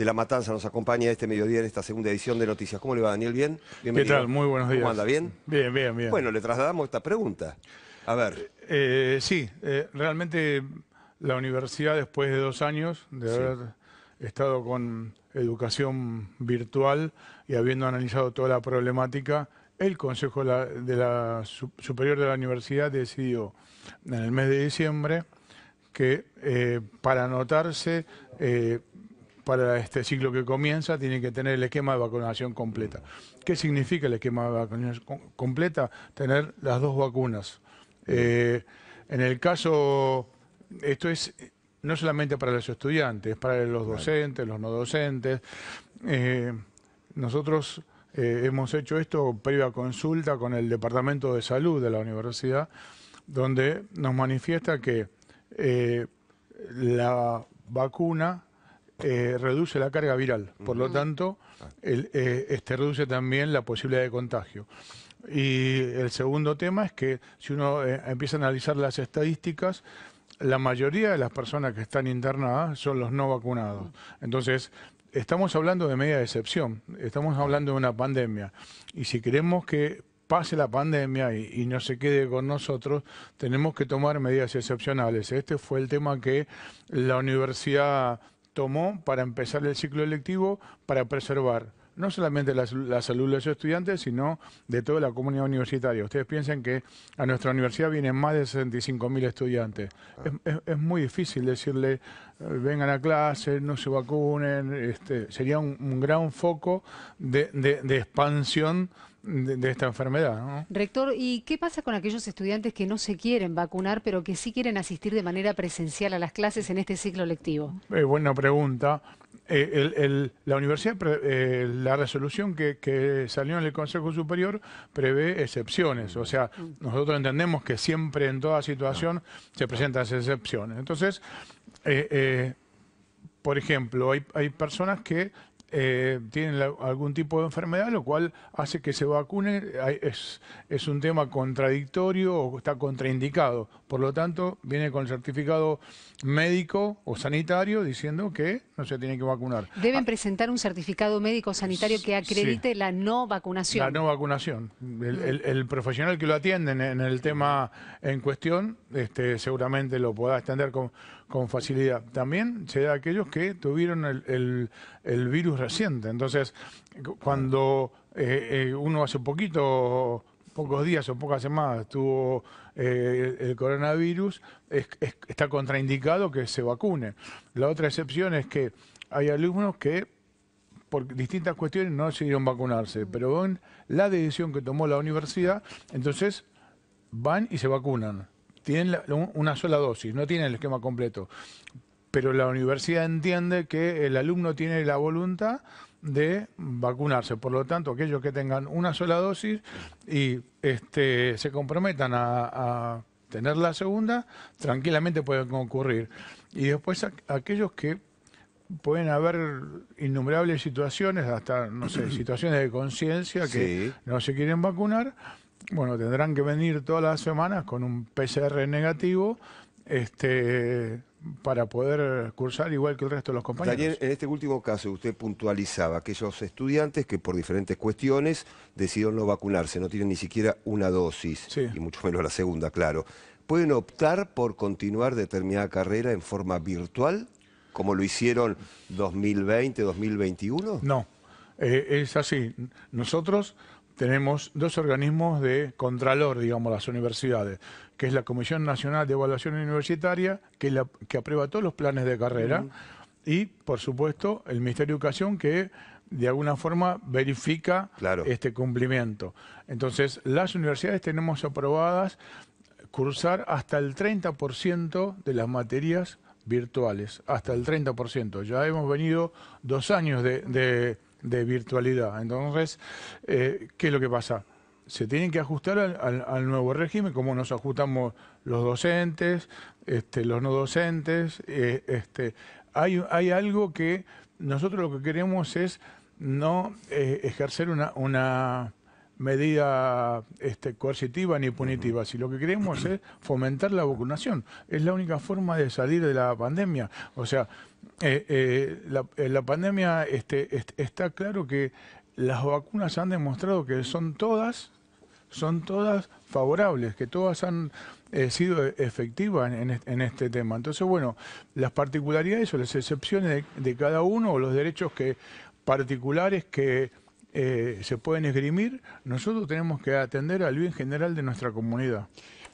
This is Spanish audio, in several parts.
de La Matanza nos acompaña este mediodía en esta segunda edición de Noticias. ¿Cómo le va, Daniel? ¿Bien? ¿Qué tal? Muy buenos días. ¿Cómo anda? ¿Bien? Bien, bien, bien. Bueno, le trasladamos esta pregunta. A ver. Eh, eh, sí, eh, realmente la universidad después de dos años de haber estado con educación virtual y habiendo analizado toda la problemática, el Consejo de la Superior de la Universidad decidió en el mes de diciembre que para anotarse para este ciclo que comienza tiene que tener el esquema de vacunación completa. ¿Qué significa el esquema de vacunación completa? Tener las dos vacunas. Eh, en el caso, esto es no solamente para los estudiantes, es para los docentes, los no docentes. Eh, nosotros eh, hemos hecho esto previa consulta con el Departamento de Salud de la Universidad, donde nos manifiesta que la vacuna eh, reduce la carga viral, por lo tanto, eh, este reduce también la posibilidad de contagio. Y el segundo tema es que si uno eh, empieza a analizar las estadísticas, la mayoría de las personas que están internadas son los no vacunados. Entonces, estamos hablando de media excepción, estamos hablando de una pandemia. Y si queremos que pase la pandemia y, no se quede con nosotros, tenemos que tomar medidas excepcionales. Este fue el tema que la Universidad tomó para empezar el ciclo electivo para preservar no solamente la, salud de los estudiantes, sino de toda la comunidad universitaria. Ustedes piensan que a nuestra universidad vienen más de 65.000 estudiantes. Ah. Es, muy difícil decirle, eh, vengan a clase, no se vacunen. Este, sería un, gran foco de, expansión de, esta enfermedad. Rector, ¿y qué pasa con aquellos estudiantes que no se quieren vacunar, pero que sí quieren asistir de manera presencial a las clases en este ciclo lectivo? Eh, buena pregunta. Eh, la universidad, eh, la resolución que, salió en el Consejo Superior prevé excepciones. O sea, nosotros entendemos que siempre en toda situación se presentan excepciones. Entonces, eh, por ejemplo, hay, hay personas que eh, tienen algún tipo de enfermedad, lo cual hace que se vacune. Es, es un tema contradictorio o está contraindicado. Por lo tanto, viene con el certificado médico o sanitario diciendo que no se tiene que vacunar. Deben ah. presentar un certificado médico o sanitario que acredite la no vacunación. La no vacunación. El, profesional que lo atiende en el tema en cuestión este, seguramente lo podrá extender con con facilidad. También se da a aquellos que tuvieron el, el, virus reciente. Entonces, cuando eh, eh, uno hace poquito, pocos días o pocas semanas tuvo eh, el coronavirus, está contraindicado que se vacune. La otra excepción es que hay alumnos que por distintas cuestiones no decidieron vacunarse, pero con la decisión que tomó la universidad, entonces van y se vacunan tienen una sola dosis, no tienen el esquema completo. Pero la universidad entiende que el alumno tiene la voluntad de vacunarse. Por lo tanto, aquellos que tengan una sola dosis y este, se comprometan a, tener la segunda, tranquilamente pueden concurrir. Y después aquellos que pueden haber innumerables situaciones, hasta, no sé, situaciones de conciencia que no se quieren vacunar, bueno, tendrán que venir todas las semanas con un PCR negativo este, para poder cursar igual que el resto de los compañeros. Daniel, en este último caso usted puntualizaba aquellos estudiantes que por diferentes cuestiones decidieron no vacunarse, no tienen ni siquiera una dosis, y mucho menos la segunda, claro. ¿Pueden optar por continuar determinada carrera en forma virtual, como lo hicieron 2020, 2021? No, eh, es así. Nosotros tenemos dos organismos de contralor, digamos, las universidades, que es la Comisión Nacional de Evaluación Universitaria, que, aprueba todos los planes de carrera, y, por supuesto, el Ministerio de Educación, que de alguna forma verifica este cumplimiento. Entonces, las universidades tenemos aprobadas cursar hasta el 30% de las materias virtuales, hasta el 30%. Ya hemos venido dos años de de virtualidad. Entonces, eh, ¿qué es lo que pasa? Se tienen que ajustar al, nuevo régimen, como nos ajustamos los docentes, este, los no docentes. Eh, este, hay, hay algo que nosotros lo que queremos es no eh, ejercer una, una medida este, coercitiva ni punitiva, si lo que queremos es fomentar la vacunación. Es la única forma de salir de la pandemia. O sea, eh, eh, eh, la, pandemia, este, está claro que las vacunas han demostrado que son todas, son todas favorables, que todas han eh, sido e-, efectivas en, este tema. Entonces, bueno, las particularidades o las excepciones de, cada uno o los derechos que particulares que se pueden esgrimir, nosotros tenemos que atender al bien general de nuestra comunidad.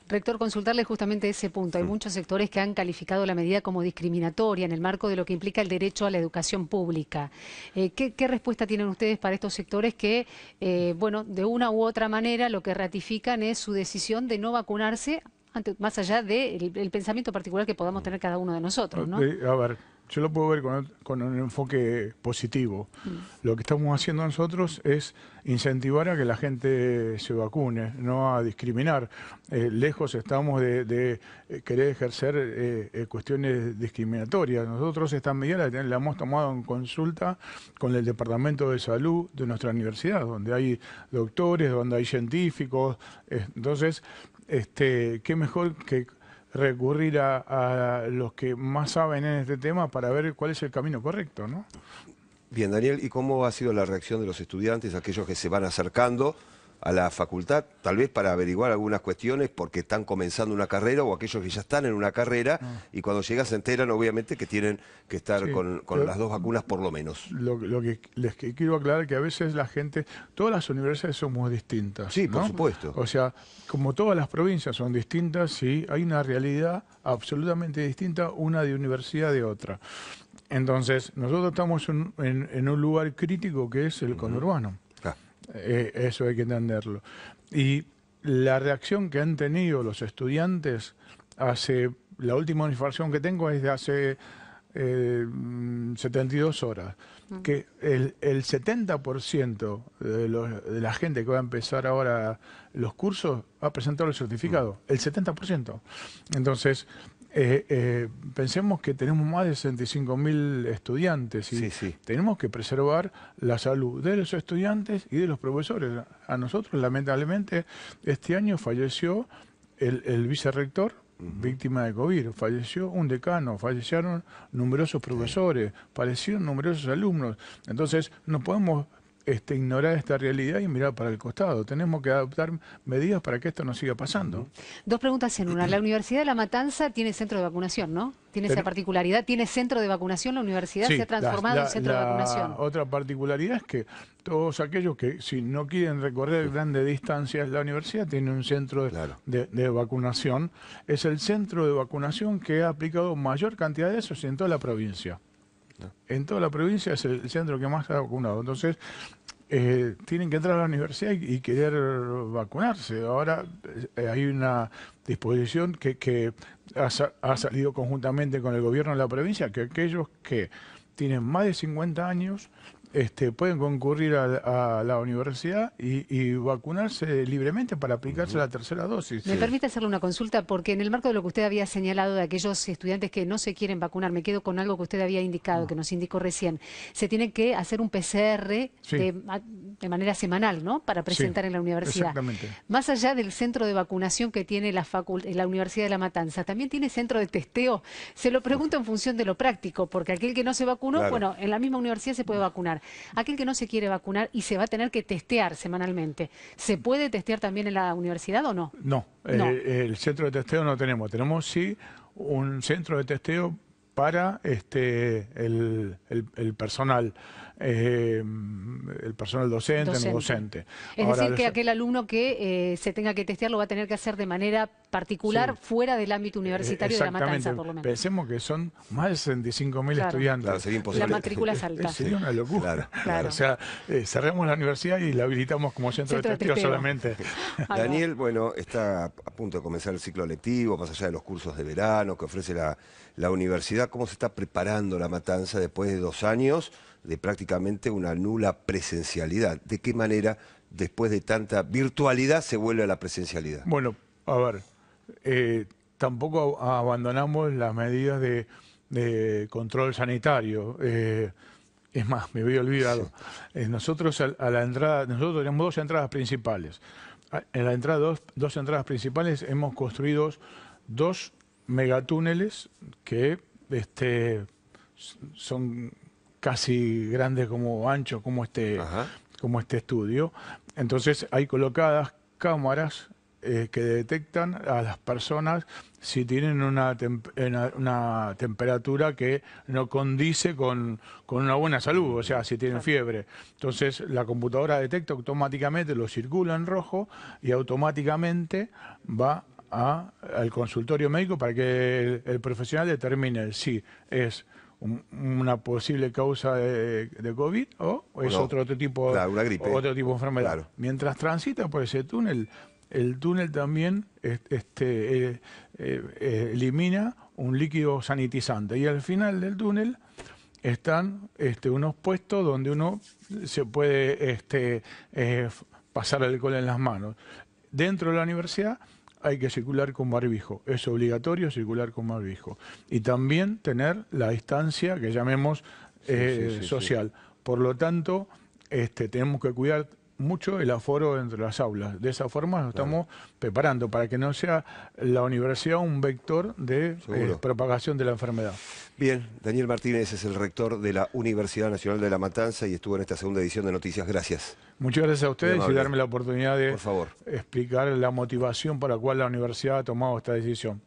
Rector, consultarle justamente ese punto. Hay muchos sectores que han calificado la medida como discriminatoria en el marco de lo que implica el derecho a la educación pública. Eh, ¿qué, respuesta tienen ustedes para estos sectores que, eh, bueno, de una u otra manera lo que ratifican es su decisión de no vacunarse, más allá del pensamiento particular que podamos mm. tener cada uno de nosotros, ¿no? A ver. Yo lo puedo ver con, un enfoque positivo. Mm. Lo que estamos haciendo nosotros es incentivar a que la gente se vacune, no a discriminar. Eh, lejos estamos de, eh, querer ejercer eh, cuestiones discriminatorias. Nosotros esta medida la, la, hemos tomado en consulta con el Departamento de Salud de nuestra universidad, donde hay doctores, donde hay científicos. Entonces, este, qué mejor que recurrir a, los que más saben en este tema para ver cuál es el camino correcto, ¿no? Bien, Daniel, ¿y cómo ha sido la reacción de los estudiantes, aquellos que se van acercando? a la facultad, tal vez para averiguar algunas cuestiones porque están comenzando una carrera o aquellos que ya están en una carrera ah. y cuando llegan se enteran obviamente que tienen que estar con, las dos vacunas por lo menos. Lo, que les quiero aclarar es que a veces la gente, todas las universidades son muy distintas. Sí, por supuesto. O sea, como todas las provincias son distintas, sí, hay una realidad absolutamente distinta una de universidad de otra. Entonces, nosotros estamos en, un lugar crítico que es el conurbano. Eh, eso hay que entenderlo. Y la reacción que han tenido los estudiantes hace, la última información que tengo es de hace 72 eh, horas, que el, 70% de, los, de, la gente que va a empezar ahora los cursos ha presentado el certificado, el 70%. Entonces, eh, eh, pensemos que tenemos más de 65 mil estudiantes y tenemos que preservar la salud de los estudiantes y de los profesores. A nosotros, lamentablemente, este año falleció el, el vicerrector, víctima de COVID, falleció un decano, fallecieron numerosos profesores, fallecieron numerosos alumnos. Entonces, no podemos este, ignorar esta realidad y mirar para el costado. Tenemos que adoptar medidas para que esto no siga pasando. Dos preguntas en una. La Universidad de La Matanza tiene centro de vacunación, ¿no? Tiene esa particularidad. ¿Tiene centro de vacunación? La universidad se ha transformado en centro de vacunación. Otra particularidad es que todos aquellos que si no quieren recorrer grandes distancias, la universidad tiene un centro de, vacunación. Es el centro de vacunación que ha aplicado mayor cantidad de eso en toda la provincia. En toda la provincia es el centro que más ha vacunado. Entonces, eh, tienen que entrar a la universidad y, querer vacunarse. Ahora eh, hay una disposición que, ha, ha salido conjuntamente con el gobierno de la provincia, que aquellos que tienen más de 50 años, este, pueden concurrir a, la universidad y, vacunarse libremente para aplicarse a la tercera dosis. Me permite hacerle una consulta, porque en el marco de lo que usted había señalado de aquellos estudiantes que no se quieren vacunar, me quedo con algo que usted había indicado, mm. que nos indicó recién, se tiene que hacer un PCR de, manera semanal, ¿no?, para presentar en la universidad. Exactamente. Más allá del centro de vacunación que tiene la, la Universidad de La Matanza, ¿también tiene centro de testeo? Se lo pregunto en función de lo práctico, porque aquel que no se vacuna bueno, en la misma universidad se puede vacunar. Aquel que no se quiere vacunar y se va a tener que testear semanalmente, ¿se puede testear también en la universidad o no? No, eh, el centro de testeo no tenemos. Tenemos sí un centro de testeo para este, el personal eh, el personal docente, docente, docente. Es decir, que aquel alumno que eh, se tenga que testear lo va a tener que hacer de manera particular fuera del ámbito eh, universitario de la matanza, por lo menos. Pensemos que son más de 65 estudiantes. Claro, sería La matrícula es alta. una locura. cerramos la universidad y la habilitamos como centro, de solamente. Daniel, bueno, está a punto de comenzar el ciclo lectivo, más allá de los cursos de verano que ofrece la, la universidad. ¿Cómo se está preparando la matanza después de dos años? de prácticamente una nula presencialidad. ¿De qué manera, después de tanta virtualidad, se vuelve a la presencialidad? Bueno, a ver, eh, tampoco abandonamos las medidas de, control sanitario. Eh, es más, me había olvidado. Eh, nosotros a, la entrada, nosotros tenemos dos entradas principales. en la entrada dos, dos entradas principales hemos construido dos megatúneles que este, son casi grande como ancho como este, como este estudio. Entonces hay colocadas cámaras eh, que detectan a las personas si tienen una, temperatura que no condice con, una buena salud, o sea, si tienen fiebre. Entonces la computadora detecta automáticamente, lo circula en rojo y automáticamente va al consultorio médico para que el profesional determine si es una posible causa de, COVID o, es otro, otro, tipo otro tipo de enfermedad. Mientras transita por ese túnel, el túnel también este, eh, eh, elimina un líquido sanitizante y al final del túnel están este, unos puestos donde uno se puede este, eh, pasar alcohol en las manos. Dentro de la universidad hay que circular con barbijo. Es obligatorio circular con barbijo. Y también tener la distancia que llamemos eh, social. Por lo tanto, este, tenemos que cuidar mucho el aforo entre las aulas. De esa forma nos estamos preparando para que no sea la universidad un vector de eh, propagación de la enfermedad. Bien, Daniel Martínez es el rector de la Universidad Nacional de La Matanza y estuvo en esta segunda edición de Noticias. Gracias. Muchas gracias a ustedes y darme la oportunidad de explicar la motivación por la cual la universidad ha tomado esta decisión.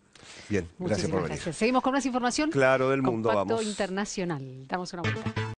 Bien, gracias por venir. Seguimos con más información. Claro, del mundo, vamos. internacional. Damos una vuelta.